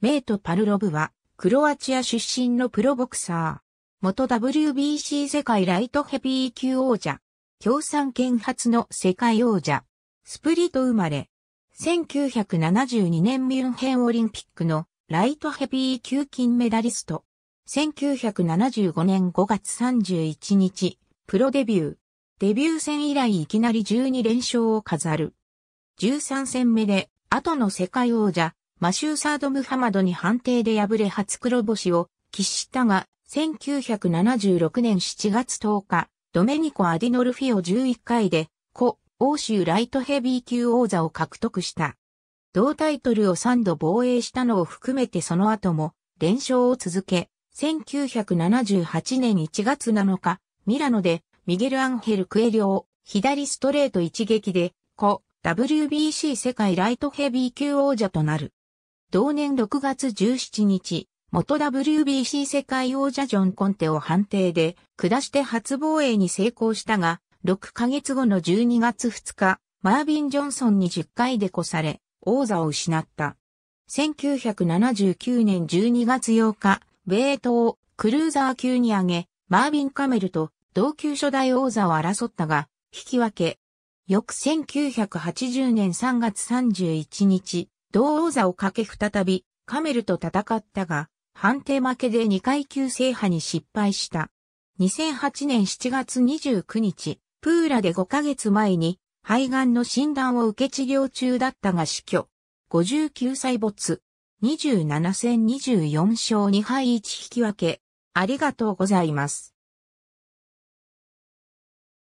メイト・パルロブは、クロアチア出身のプロボクサー。元 WBC 世界ライトヘビー級王者。共産圏発の世界王者。スプリット生まれ。1972年ミュンヘンオリンピックのライトヘビー級金メダリスト。1975年5月31日、プロデビュー。デビュー戦以来いきなり12連勝を飾る。13戦目で、後の世界王者、マシューサード・ムハマドに判定で敗れ初黒星を喫したが、1976年7月10日、ドメニコ・アディノルフィオ11回で、故、欧州ライトヘビー級王座を獲得した。同タイトルを3度防衛したのを含めてその後も、連勝を続け、1978年1月7日、ミラノで、ミゲル・アンヘル・クエリオを、左ストレート一撃で、故、WBC 世界ライトヘビー級王者となる。同年6月17日、元 WBC 世界王者ジョン・コンテを判定で下して初防衛に成功したが、6ヶ月後の12月2日、マービン・ジョンソンに10回で越され、王座を失った。1979年12月8日、米東クルーザー級に上げ、マービン・カメルと同級初代王座を争ったが、引き分け。翌1980年3月31日、同王座をかけ再び、カメルと戦ったが、判定負けで2階級制覇に失敗した。2008年7月29日、プーラで5ヶ月前に、肺がんの診断を受け治療中だったが死去。59歳没。27戦24勝2敗1引き分け。ありがとうございます。